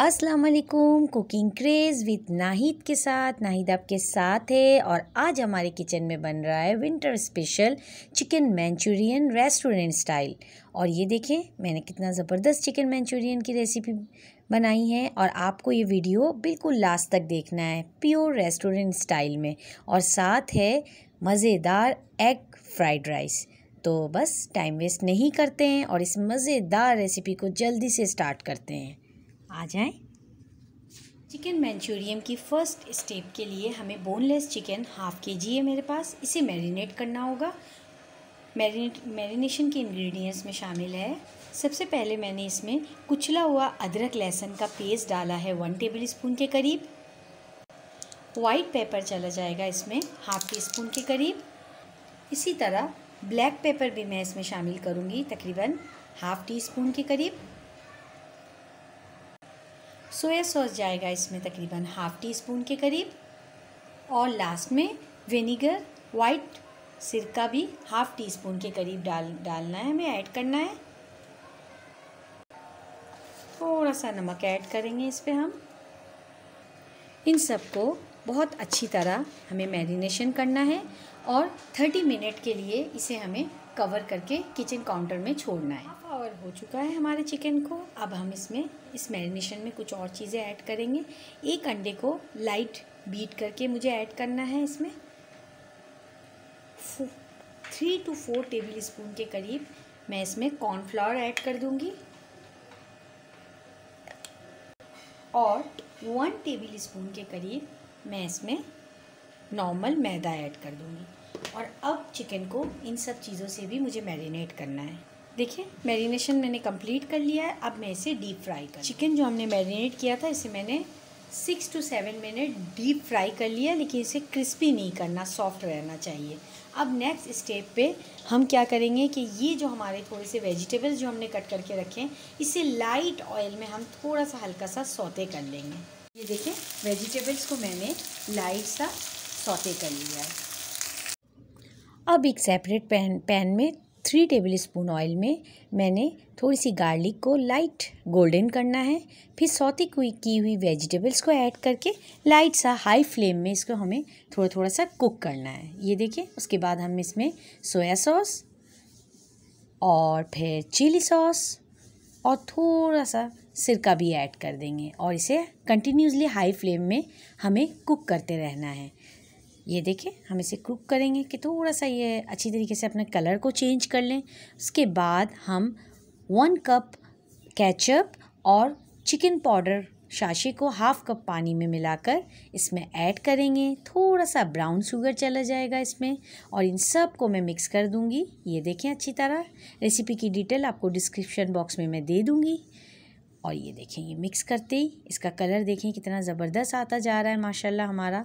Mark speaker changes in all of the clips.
Speaker 1: अस्सलाम वालेकुम cooking craze with Nahid के साथ नाहिद आपके साथ है और आज हमारे किचन में बन रहा है winter special chicken Manchurian restaurant style और ये देखें मैंने कितना ज़बरदस्त चिकन मैंचूरियन की रेसिपी बनाई है और आपको ये वीडियो बिल्कुल लास्ट तक देखना है प्योर रेस्टोरेंट स्टाइल में और साथ है मज़ेदार एग फ्राइड राइस तो बस टाइम वेस्ट नहीं करते हैं और इस मज़ेदार रेसिपी को जल्दी से स्टार्ट करते हैं आ जाएं। चिकन मैंचूरियम की फ़र्स्ट स्टेप के लिए हमें बोनलेस चिकन हाफ़ के जी है मेरे पास इसे मैरिनेट करना होगा मैरिनेट मैरिनेशन के इंग्रेडिएंट्स में शामिल है सबसे पहले मैंने इसमें कुचला हुआ अदरक लहसुन का पेस्ट डाला है वन टेबल स्पून के करीब वाइट पेपर चला जाएगा इसमें हाफ टी स्पून के करीब इसी तरह ब्लैक पेपर भी मैं इसमें शामिल करूँगी तकरीबन हाफ़ टी स्पून के करीब सोया सॉस जाएगा इसमें तकरीबन हाफ़ टी स्पून के करीब और लास्ट में विनीगर वाइट सिरका भी हाफ़ टी स्पून के करीब डाल डालना है हमें ऐड करना है थोड़ा सा नमक ऐड करेंगे इस पर हम इन सबको बहुत अच्छी तरह हमें मैरिनेशन करना है और 30 मिनट के लिए इसे हमें कवर करके किचन काउंटर में छोड़ना है और हो चुका है हमारे चिकन को अब हम इसमें इस मैरिनेशन में कुछ और चीज़ें ऐड करेंगे एक अंडे को लाइट बीट करके मुझे ऐड करना है इसमें three two four tablespoon के करीब मैं इसमें कॉर्नफ्लावर ऐड कर दूंगी और वन टेबल स्पून के करीब मैं इसमें नॉर्मल मैदा ऐड कर दूँगी और अब चिकन को इन सब चीज़ों से भी मुझे मैरिनेट करना है देखिए मैरिनेशन मैंने कंप्लीट कर लिया है अब मैं इसे डीप फ्राई कर चिकन जो हमने मैरिनेट किया था इसे मैंने six two seven minute deep fry कर लिया लेकिन इसे क्रिस्पी नहीं करना सॉफ्ट रहना चाहिए अब नेक्स्ट स्टेप पे हम क्या करेंगे कि ये जो हमारे थोड़े से वेजिटेबल्स जो हमने कट करके रखे हैं इसे लाइट ऑयल में हम थोड़ा सा हल्का सा सौते कर लेंगे ये देखें वेजिटेबल्स को मैंने लाइट सा सौते कर लिया है अब एक सेपरेट पैन पैन में थ्री टेबल स्पून ऑयल में मैंने थोड़ी सी गार्लिक को लाइट गोल्डन करना है फिर सौते हुई की हुई वेजिटेबल्स को ऐड करके लाइट सा हाई फ्लेम में इसको हमें थोड़ा थोड़ा सा कुक करना है ये देखिए उसके बाद हम इसमें सोया सॉस और फिर चिली सॉस और थोड़ा सा सिरका भी ऐड कर देंगे और इसे कंटिन्यूसली हाई फ्लेम में हमें कुक करते रहना है ये देखिए हम इसे कुक करेंगे कि थोड़ा सा ये अच्छी तरीके से अपने कलर को चेंज कर लें उसके बाद हम वन कप कैचअप और चिकन पाउडर शाशी को हाफ कप पानी में मिलाकर इसमें ऐड करेंगे थोड़ा सा ब्राउन शुगर चला जाएगा इसमें और इन सब को मैं मिक्स कर दूंगी ये देखें अच्छी तरह रेसिपी की डिटेल आपको डिस्क्रिप्शन बॉक्स में मैं दे दूंगी और ये देखें ये मिक्स करते ही इसका कलर देखें कितना ज़बरदस्त आता जा रहा है माशाल्लाह हमारा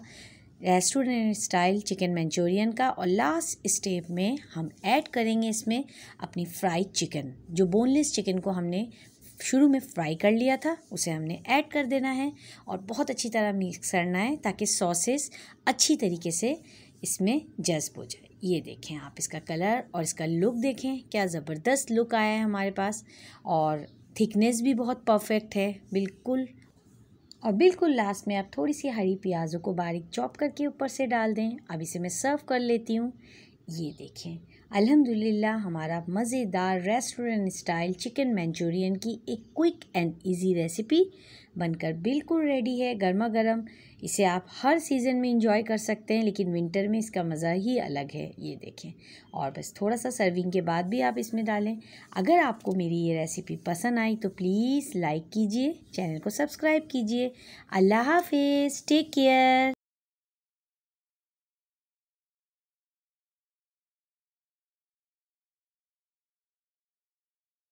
Speaker 1: रेस्टोरेंट स्टाइल चिकन मंचूरियन का और लास्ट स्टेप में हम ऐड करेंगे इसमें अपनी फ्राइड चिकन जो बोनलेस चिकन को हमने शुरू में फ्राई कर लिया था उसे हमने ऐड कर देना है और बहुत अच्छी तरह मिक्स करना है ताकि सॉसेस अच्छी तरीके से इसमें जज्ब हो जाए ये देखें आप इसका कलर और इसका लुक देखें क्या ज़बरदस्त लुक आया है हमारे पास और थिकनेस भी बहुत परफेक्ट है बिल्कुल और बिल्कुल लास्ट में आप थोड़ी सी हरी प्याज़ों को बारीक चॉप करके ऊपर से डाल दें अब इसे मैं सर्व कर लेती हूँ ये देखें अल्हम्दुलिल्लाह हमारा मज़ेदार रेस्टोरेंट स्टाइल चिकन मंचूरियन की एक क्विक एंड इजी रेसिपी बनकर बिल्कुल रेडी है गर्मा गर्म इसे आप हर सीज़न में इंजॉय कर सकते हैं लेकिन विंटर में इसका मज़ा ही अलग है ये देखें और बस थोड़ा सा सर्विंग के बाद भी आप इसमें डालें अगर आपको मेरी ये रेसिपी पसंद आई तो प्लीज़ लाइक कीजिए चैनल को सब्सक्राइब कीजिए अल्लाह हाफिज़ टेक केयर